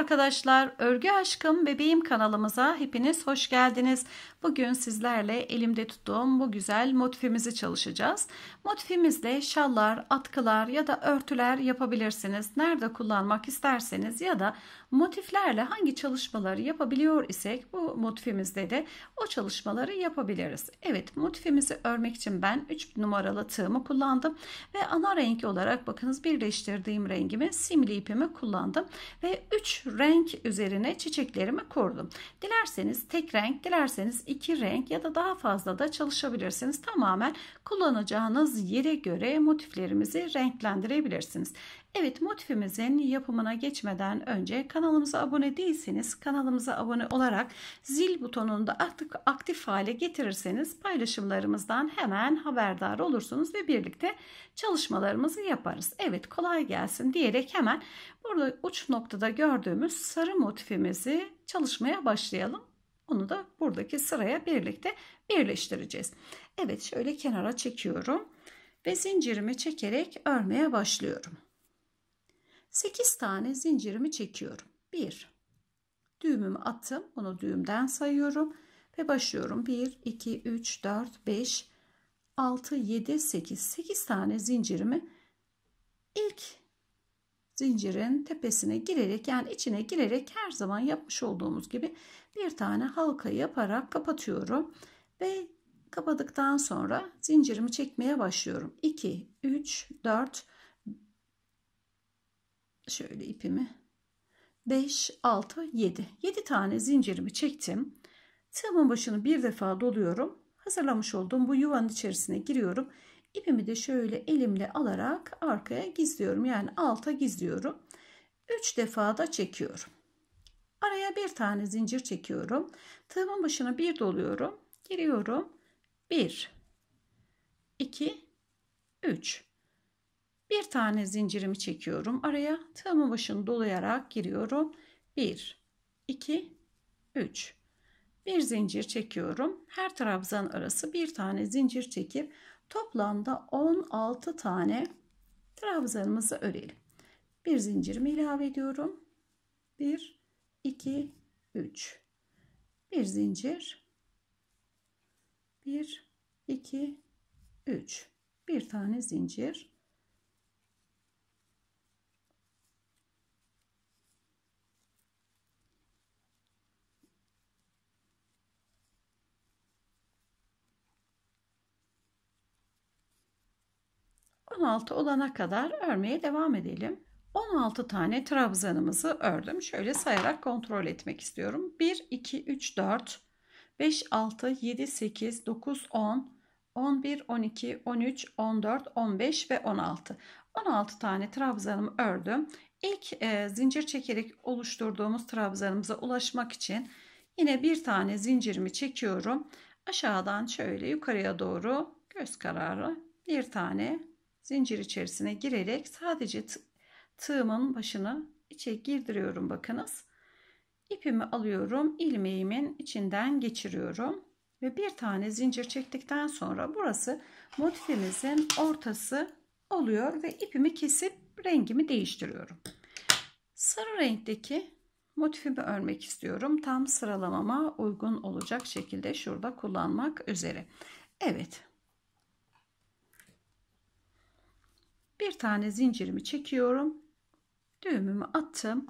arkadaşlar, Örgü Aşkım Bebeğim kanalımıza hepiniz hoş geldiniz. Bugün sizlerle elimde tuttuğum bu güzel motifimizi çalışacağız. Motifimizle şallar, atkılar ya da örtüler yapabilirsiniz. Nerede kullanmak isterseniz ya da motiflerle hangi çalışmaları yapabiliyor isek bu motifimizde de çalışmaları yapabiliriz. Evet motifimizi örmek için ben 3 numaralı tığımı kullandım ve ana renk olarak bakınız birleştirdiğim rengimi simli ipimi kullandım ve 3 renk üzerine çiçeklerimi kurdum. Dilerseniz tek renk, dilerseniz iki renk ya da daha fazla da çalışabilirsiniz. Tamamen kullanacağınız yere göre motiflerimizi renklendirebilirsiniz. Evet motifimizin yapımına geçmeden önce kanalımıza abone değilseniz kanalımıza abone olarak zil butonunu da artık aktif hale getirirseniz paylaşımlarımızdan hemen haberdar olursunuz ve birlikte çalışmalarımızı yaparız. Evet kolay gelsin diyerek hemen burada uç noktada gördüğümüz sarı motifimizi çalışmaya başlayalım. Onu da buradaki sıraya birlikte birleştireceğiz. Evet şöyle kenara çekiyorum ve zincirimi çekerek örmeye başlıyorum. 8 tane zincirimi çekiyorum. 1 düğümümü attım. Bunu düğümden sayıyorum ve başlıyorum. 1 2 3 4 5 6 7 8 8 tane zincirimi ilk zincirin tepesine girerek yani içine girerek her zaman yapmış olduğumuz gibi bir tane halka yaparak kapatıyorum ve kapadıktan sonra zincirimi çekmeye başlıyorum. 2 3 4 şöyle ipimi 5 6 7 7 tane zincirimi çektim tığımın başını bir defa doluyorum hazırlamış olduğum bu yuvanın içerisine giriyorum ipimi de şöyle elimle alarak arkaya gizliyorum yani alta gizliyorum 3 defa da çekiyorum araya bir tane zincir çekiyorum tığımın başına bir doluyorum giriyorum 1 2 3 bir tane zincirimi çekiyorum. Araya tığımın başını dolayarak giriyorum. 1, 2, 3. Bir zincir çekiyorum. Her trabzan arası bir tane zincir çekip toplamda 16 tane trabzanımızı örelim. Bir zincirimi ilave ediyorum. 1, 2, 3. Bir zincir. 1, 2, 3. Bir tane zincir. 16 olana kadar örmeye devam edelim. 16 tane trabzanımızı ördüm. Şöyle sayarak kontrol etmek istiyorum. 1, 2, 3, 4, 5, 6, 7, 8, 9, 10, 11, 12, 13, 14, 15 ve 16. 16 tane trabzanımı ördüm. İlk e, zincir çekerek oluşturduğumuz trabzanımıza ulaşmak için yine bir tane zincirimi çekiyorum. Aşağıdan şöyle yukarıya doğru göz kararı bir tane zincir içerisine girerek sadece tığımın başını içe girdiriyorum bakınız. ipimi alıyorum, ilmeğimin içinden geçiriyorum ve bir tane zincir çektikten sonra burası motifimizin ortası oluyor ve ipimi kesip rengimi değiştiriyorum. Sarı renkteki motifimi örmek istiyorum. Tam sıralamama uygun olacak şekilde şurada kullanmak üzere. Evet bir tane zincirimi çekiyorum. Düğümümü attım.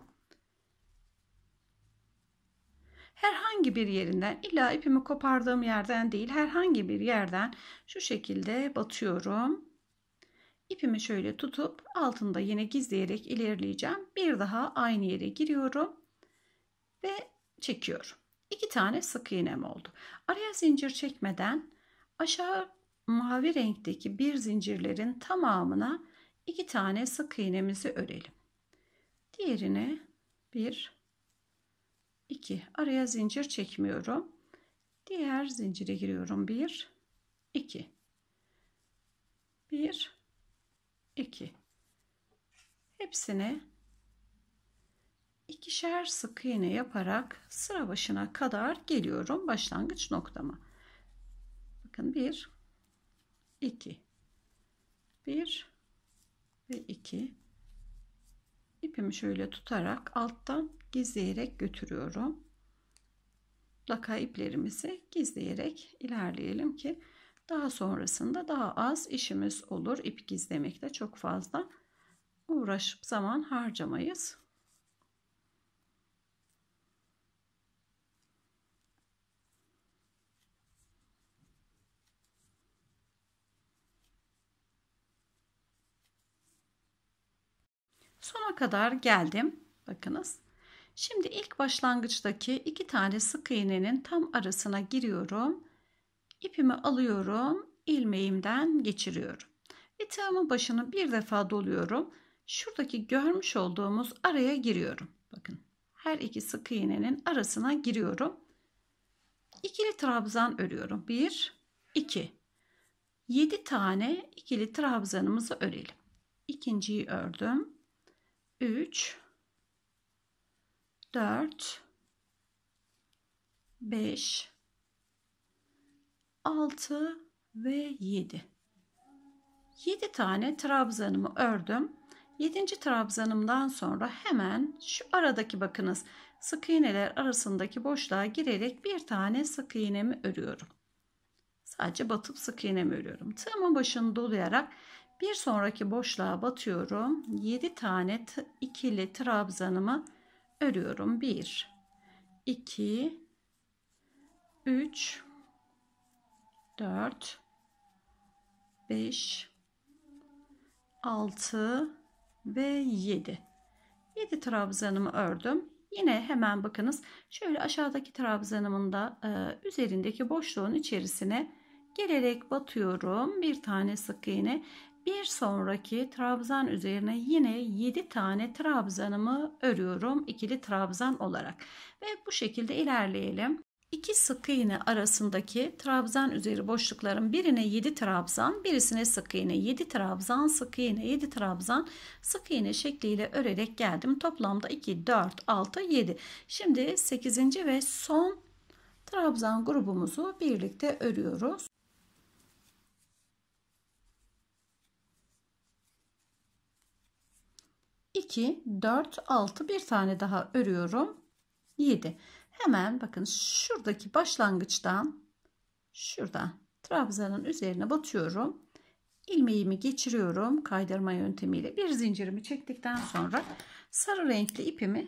Herhangi bir yerinden illa ipimi kopardığım yerden değil herhangi bir yerden şu şekilde batıyorum. İpimi şöyle tutup altında yine gizleyerek ilerleyeceğim. Bir daha aynı yere giriyorum ve çekiyorum. İki tane sık iğnem oldu. Araya zincir çekmeden aşağı mavi renkteki bir zincirlerin tamamına iki tane sık iğnemizi örelim. Diğerine bir, iki. Araya zincir çekmiyorum. Diğer zincire giriyorum. Bir, iki. Bir, iki. Hepsine ikişer sık iğne yaparak sıra başına kadar geliyorum başlangıç noktama. Bakın 1 2 1 ve 2 ipimi şöyle tutarak alttan gizleyerek götürüyorum Laka iplerimizi gizleyerek ilerleyelim ki daha sonrasında daha az işimiz olur ip gizlemekte çok fazla uğraşıp zaman harcamayız Sona kadar geldim. Bakınız. Şimdi ilk başlangıçtaki iki tane sık iğnenin tam arasına giriyorum. İpimi alıyorum. ilmeğimden geçiriyorum. Ve tığımın başını bir defa doluyorum. Şuradaki görmüş olduğumuz araya giriyorum. Bakın her iki sık iğnenin arasına giriyorum. İkili trabzan örüyorum. 1, 2. 7 tane ikili trabzanımızı örelim. İkinciyi ördüm. 3 4 5 6 ve 7 7 tane trabzanımı ördüm 7. trabzanımdan sonra hemen şu aradaki bakınız sık iğneler arasındaki boşluğa girerek bir tane sık iğnemi örüyorum sadece batıp sık iğnemi örüyorum tığımın başını dolayarak bir sonraki boşluğa batıyorum. 7 tane ikili trabzanımı örüyorum. 1 2 3 4 5 6 ve 7 7 trabzanımı ördüm. Yine hemen bakınız şöyle aşağıdaki trabzanımın da e, üzerindeki boşluğun içerisine gelerek batıyorum. Bir tane sık iğne bir sonraki trabzan üzerine yine 7 tane trabzanımı örüyorum ikili trabzan olarak ve bu şekilde ilerleyelim. İki sık iğne arasındaki trabzan üzeri boşlukların birine 7 trabzan, birisine sık iğne 7 trabzan, sık iğne 7 trabzan, sık iğne şekliyle örerek geldim. Toplamda 2, 4, 6, 7. Şimdi 8. ve son trabzan grubumuzu birlikte örüyoruz. 2, 4, 6 bir tane daha örüyorum. 7. Hemen bakın şuradaki başlangıçtan şurada trabzanın üzerine batıyorum. Ilmeğimi geçiriyorum kaydırma yöntemiyle. Bir zincirimi çektikten sonra sarı renkli ipimi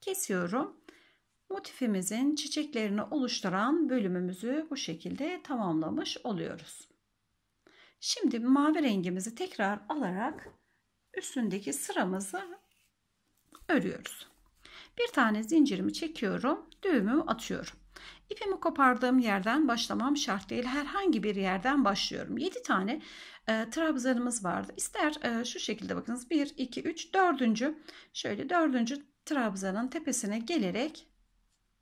kesiyorum. Motifimizin çiçeklerini oluşturan bölümümüzü bu şekilde tamamlamış oluyoruz. Şimdi mavi rengimizi tekrar alarak üstündeki sıramızı örüyoruz. Bir tane zincirimi çekiyorum, düğümümü atıyorum. İpimi kopardığım yerden başlamam şart değil. Herhangi bir yerden başlıyorum. 7 tane e, trabzanımız vardı. İster e, şu şekilde bakınız 1 2 3 4. şöyle 4. trabzanın tepesine gelerek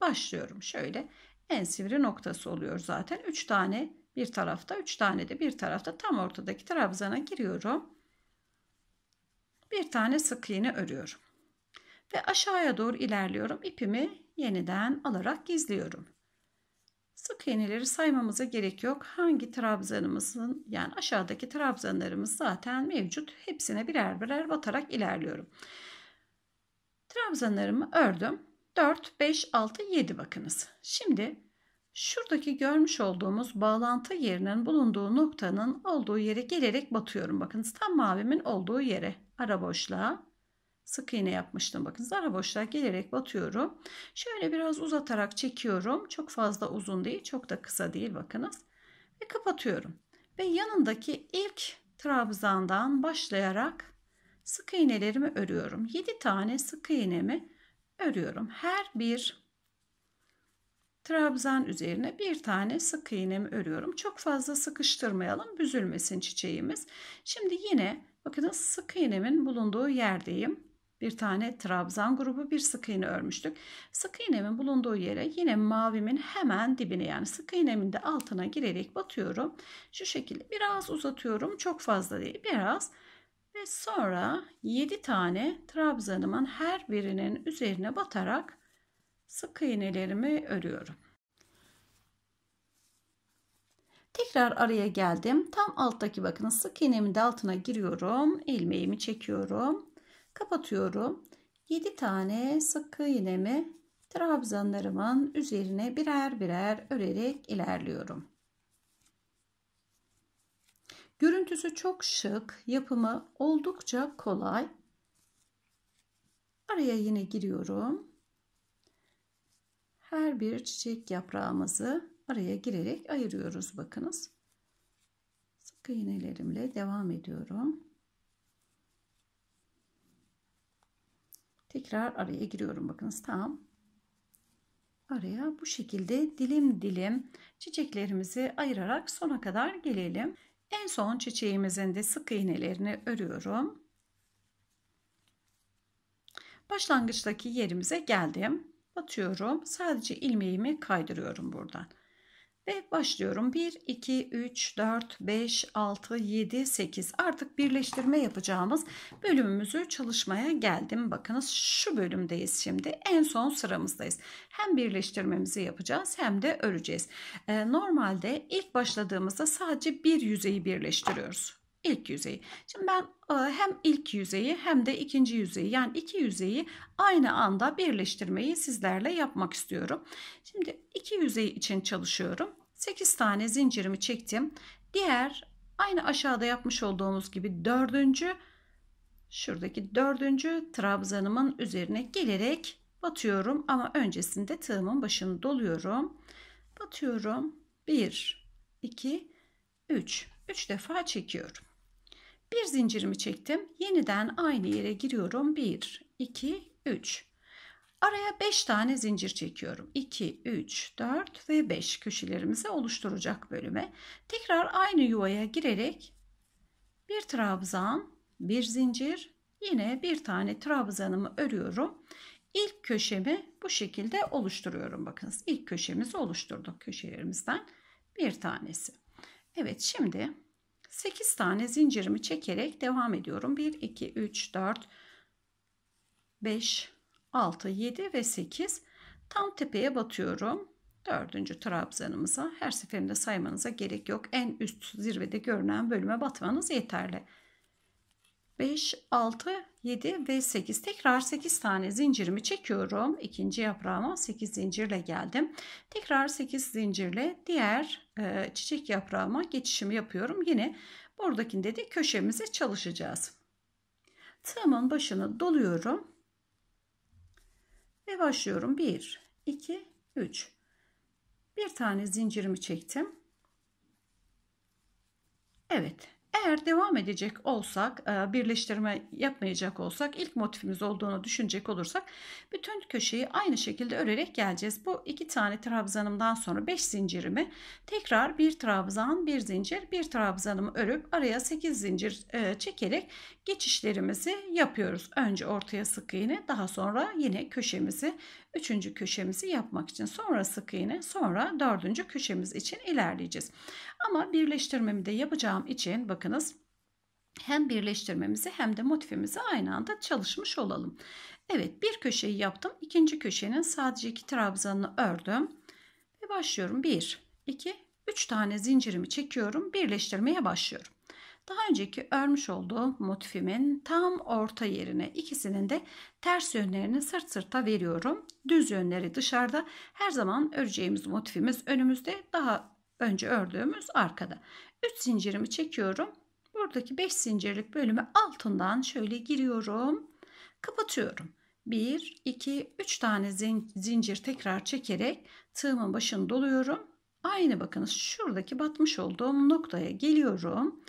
başlıyorum. Şöyle en sivri noktası oluyor zaten. 3 tane bir tarafta, 3 tane de bir tarafta tam ortadaki trabzana giriyorum bir tane sık iğne örüyorum. Ve aşağıya doğru ilerliyorum. İpimi yeniden alarak gizliyorum. Sık iğneleri saymamıza gerek yok. Hangi trabzanımızın yani aşağıdaki trabzanlarımız zaten mevcut. Hepsine birer birer batarak ilerliyorum. Trabzanlarımı ördüm. 4, 5, 6, 7 bakınız. Şimdi şuradaki görmüş olduğumuz bağlantı yerinin bulunduğu noktanın olduğu yere gelerek batıyorum. Bakınız tam mavimin olduğu yere ara boşluğa sık iğne yapmıştım. Bakın ara boşluğa gelerek batıyorum. Şöyle biraz uzatarak çekiyorum. Çok fazla uzun değil, çok da kısa değil bakınız. Ve kapatıyorum. Ve yanındaki ilk trabzandan başlayarak sık iğnelerimi örüyorum. 7 tane sık iğnemi örüyorum. Her bir trabzan üzerine bir tane sık iğnemi örüyorum. Çok fazla sıkıştırmayalım, büzülmesin çiçeğimiz. Şimdi yine Bakın sık iğnemin bulunduğu yerdeyim. Bir tane trabzan grubu bir sık iğne örmüştük. Sık iğnemin bulunduğu yere yine mavimin hemen dibine yani sık iğnemin de altına girerek batıyorum. Şu şekilde biraz uzatıyorum. Çok fazla değil biraz. Ve sonra 7 tane trabzanımın her birinin üzerine batarak sık iğnelerimi örüyorum. Tekrar araya geldim. Tam alttaki bakın sık iğnemin de altına giriyorum. ilmeğimi çekiyorum. Kapatıyorum. 7 tane sık iğnemi trabzanlarımın üzerine birer birer örerek ilerliyorum. Görüntüsü çok şık, yapımı oldukça kolay. Araya yine giriyorum. Her bir çiçek yaprağımızı araya girerek ayırıyoruz bakınız. Sık iğnelerimle devam ediyorum. Tekrar araya giriyorum bakınız tam araya bu şekilde dilim dilim çiçeklerimizi ayırarak sona kadar gelelim. En son çiçeğimizin de sık iğnelerini örüyorum. Başlangıçtaki yerimize geldim. Batıyorum. Sadece ilmeğimi kaydırıyorum buradan. Ve başlıyorum. 1, 2, 3, 4, 5, 6, 7, 8. Artık birleştirme yapacağımız bölümümüzü çalışmaya geldim. Bakınız şu bölümdeyiz şimdi. En son sıramızdayız. Hem birleştirmemizi yapacağız hem de öreceğiz. Ee, normalde ilk başladığımızda sadece bir yüzeyi birleştiriyoruz ilk yüzeyi. Şimdi ben e, hem ilk yüzeyi hem de ikinci yüzeyi yani iki yüzeyi aynı anda birleştirmeyi sizlerle yapmak istiyorum. Şimdi iki yüzey için çalışıyorum. 8 tane zincirimi çektim. Diğer aynı aşağıda yapmış olduğumuz gibi dördüncü şuradaki dördüncü trabzanımın üzerine gelerek batıyorum ama öncesinde tığımın başını doluyorum. Batıyorum. 1 2 3 3 defa çekiyorum. Bir zincirimi çektim. Yeniden aynı yere giriyorum. 1, 2, 3. Araya 5 tane zincir çekiyorum. 2, 3, 4 ve 5 köşelerimizi oluşturacak bölüme. Tekrar aynı yuvaya girerek bir trabzan, bir zincir, yine bir tane trabzanımı örüyorum. İlk köşemi bu şekilde oluşturuyorum. Bakınız ilk köşemizi oluşturduk köşelerimizden bir tanesi. Evet şimdi 8 tane zincirimi çekerek devam ediyorum. 1, 2, 3, 4, 5, 6, 7 ve 8. Tam tepeye batıyorum. 4. trabzanımıza her seferinde saymanıza gerek yok. En üst zirvede görünen bölüme batmanız yeterli. 5, 6, 7 ve 8. Tekrar 8 tane zincirimi çekiyorum. İkinci yaprağıma 8 zincirle geldim. Tekrar 8 zincirle diğer e, çiçek yaprağıma geçişimi yapıyorum. Yine buradakinde dedi köşemizi çalışacağız. Tığımın başını doluyorum. Ve başlıyorum. 1, 2, 3. Bir tane zincirimi çektim. Evet. Eğer devam edecek olsak, e, birleştirme yapmayacak olsak, ilk motifimiz olduğunu düşünecek olursak bütün köşeyi aynı şekilde örerek geleceğiz. Bu iki tane trabzanımdan sonra 5 zincirimi tekrar bir trabzan, bir zincir, bir trabzanımı örüp araya 8 zincir e, çekerek geçişlerimizi yapıyoruz. Önce ortaya sık iğne, daha sonra yine köşemizi üçüncü köşemizi yapmak için sonra sık iğne sonra dördüncü köşemiz için ilerleyeceğiz. Ama birleştirmemi de yapacağım için bakınız hem birleştirmemizi hem de motifimizi aynı anda çalışmış olalım. Evet bir köşeyi yaptım. ikinci köşenin sadece iki trabzanını ördüm. Ve başlıyorum. 1, 2, 3 tane zincirimi çekiyorum. Birleştirmeye başlıyorum. Daha önceki örmüş olduğu motifimin tam orta yerine ikisinin de ters yönlerini sırt sırta veriyorum. Düz yönleri dışarıda. Her zaman öreceğimiz motifimiz önümüzde. Daha önce ördüğümüz arkada. 3 zincirimi çekiyorum. Buradaki 5 zincirlik bölümü altından şöyle giriyorum. Kapatıyorum. 1, 2, 3 tane zincir tekrar çekerek tığımın başını doluyorum. Aynı bakınız şuradaki batmış olduğum noktaya geliyorum.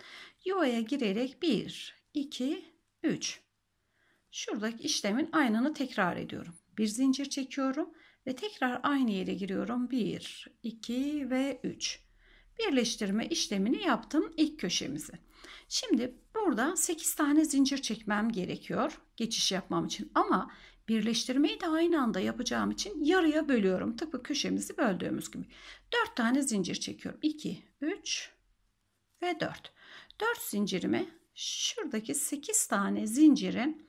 Yuvaya girerek 1, 2, 3. Şuradaki işlemin aynını tekrar ediyorum. Bir zincir çekiyorum ve tekrar aynı yere giriyorum. 1, 2 ve 3. Birleştirme işlemini yaptım ilk köşemizi. Şimdi burada 8 tane zincir çekmem gerekiyor geçiş yapmam için ama birleştirmeyi de aynı anda yapacağım için yarıya bölüyorum. Tıpkı köşemizi böldüğümüz gibi. 4 tane zincir çekiyorum. 2, 3 ve 4. 4 zincirimi şuradaki 8 tane zincirin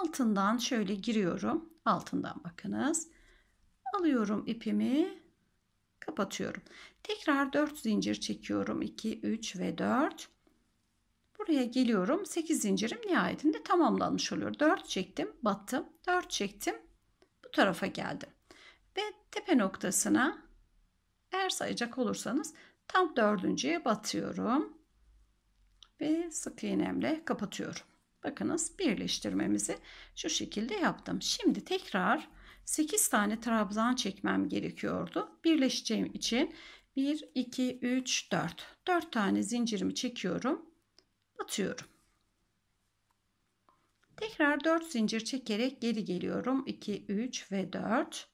altından şöyle giriyorum. Altından bakınız. Alıyorum ipimi kapatıyorum. Tekrar 4 zincir çekiyorum. 2, 3 ve 4. Buraya geliyorum. 8 zincirim nihayetinde tamamlanmış oluyor. 4 çektim, battım. 4 çektim. Bu tarafa geldim. Ve tepe noktasına eğer sayacak olursanız tam dördüncüye batıyorum ve sık iğnemle kapatıyorum. Bakınız birleştirmemizi şu şekilde yaptım. Şimdi tekrar 8 tane trabzan çekmem gerekiyordu. Birleşeceğim için 1, 2, 3, 4. 4 tane zincirimi çekiyorum. Batıyorum. Tekrar 4 zincir çekerek geri geliyorum. 2, 3 ve 4.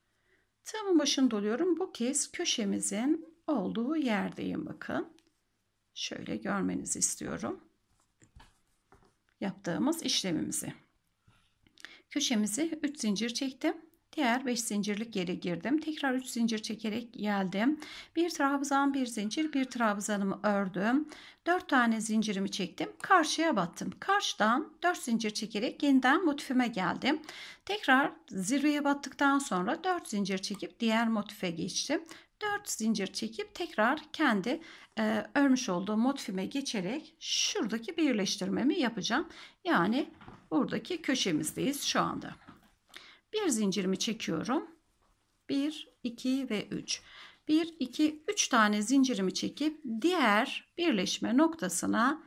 Tığımın başını doluyorum. Bu kez köşemizin olduğu yerdeyim bakın. Şöyle görmenizi istiyorum. Yaptığımız işlemimizi. Köşemizi 3 zincir çektim. Diğer 5 zincirlik yere girdim. Tekrar 3 zincir çekerek geldim. Bir trabzan, bir zincir, bir trabzanımı ördüm. 4 tane zincirimi çektim. Karşıya battım. Karşıdan 4 zincir çekerek yeniden motifime geldim. Tekrar zirveye battıktan sonra 4 zincir çekip diğer motife geçtim. 4 zincir çekip tekrar kendi e, örmüş olduğum motifime geçerek şuradaki birleştirmemi yapacağım. Yani buradaki köşemizdeyiz şu anda. Bir zincirimi çekiyorum. 1, 2 ve 3. 1, 2, 3 tane zincirimi çekip diğer birleşme noktasına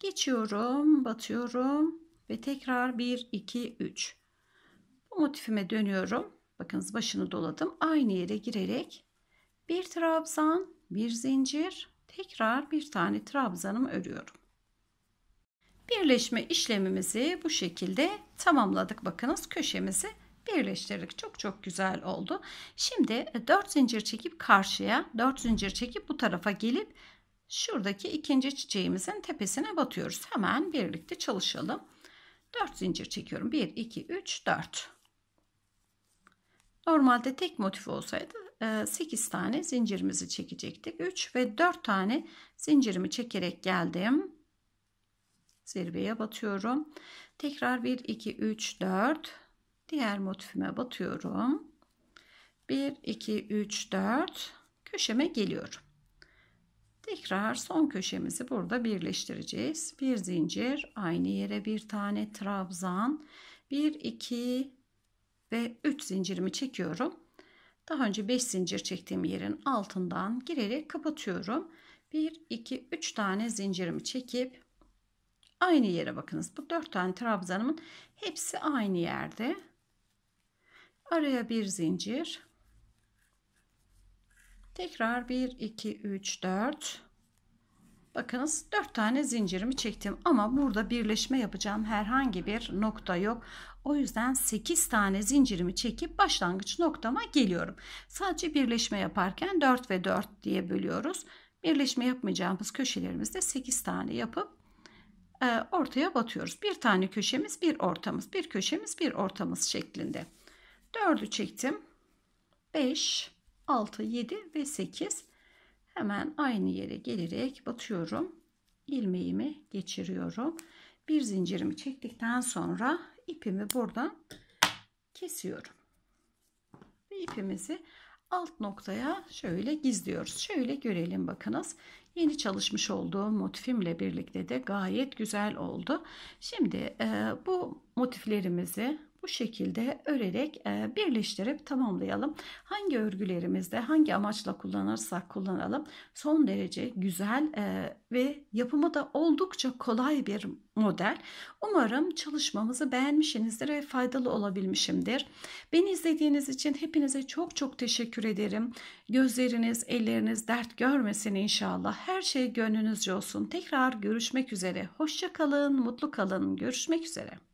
geçiyorum, batıyorum ve tekrar 1, 2, 3. Bu motifime dönüyorum. Bakınız başını doladım. Aynı yere girerek bir trabzan, bir zincir, tekrar bir tane trabzanımı örüyorum. Birleşme işlemimizi bu şekilde tamamladık. Bakınız köşemizi birleştirdik. Çok çok güzel oldu. Şimdi 4 e, zincir çekip karşıya, 4 zincir çekip bu tarafa gelip şuradaki ikinci çiçeğimizin tepesine batıyoruz. Hemen birlikte çalışalım. 4 zincir çekiyorum. 1 2 3 4. Normalde tek motif olsaydı 8 ee, tane zincirimizi çekecektik. 3 ve 4 tane zincirimi çekerek geldim. Zirveye batıyorum. Tekrar 1, 2, 3, 4. Diğer motifime batıyorum. 1, 2, 3, 4. Köşeme geliyorum. Tekrar son köşemizi burada birleştireceğiz. Bir zincir, aynı yere bir tane trabzan. 1, 2 ve 3 zincirimi çekiyorum daha önce 5 zincir çektiğim yerin altından girerek kapatıyorum. 1, 2, 3 tane zincirimi çekip aynı yere bakınız. Bu 4 tane trabzanımın hepsi aynı yerde. Araya bir zincir. Tekrar 1, 2, 3, 4. Bakınız dört tane zincirimi çektim ama burada birleşme yapacağım herhangi bir nokta yok. O yüzden 8 tane zincirimi çekip başlangıç noktama geliyorum. Sadece birleşme yaparken 4 ve 4 diye bölüyoruz. Birleşme yapmayacağımız köşelerimizde 8 tane yapıp e, ortaya batıyoruz. Bir tane köşemiz bir ortamız bir köşemiz bir ortamız şeklinde. 4'ü çektim. 5, 6, 7 ve 8 hemen aynı yere gelerek batıyorum ilmeğimi geçiriyorum bir zincirimi çektikten sonra ipimi buradan kesiyorum ve ipimizi alt noktaya şöyle gizliyoruz şöyle görelim bakınız yeni çalışmış olduğum motifimle birlikte de gayet güzel oldu şimdi e, bu motiflerimizi bu şekilde örerek e, birleştirip tamamlayalım. Hangi örgülerimizde hangi amaçla kullanırsak kullanalım son derece güzel e, ve yapımı da oldukça kolay bir model. Umarım çalışmamızı beğenmişsinizdir ve faydalı olabilmişimdir. Beni izlediğiniz için hepinize çok çok teşekkür ederim. Gözleriniz, elleriniz dert görmesin inşallah. Her şey gönlünüzce olsun. Tekrar görüşmek üzere. Hoşça kalın, mutlu kalın. Görüşmek üzere.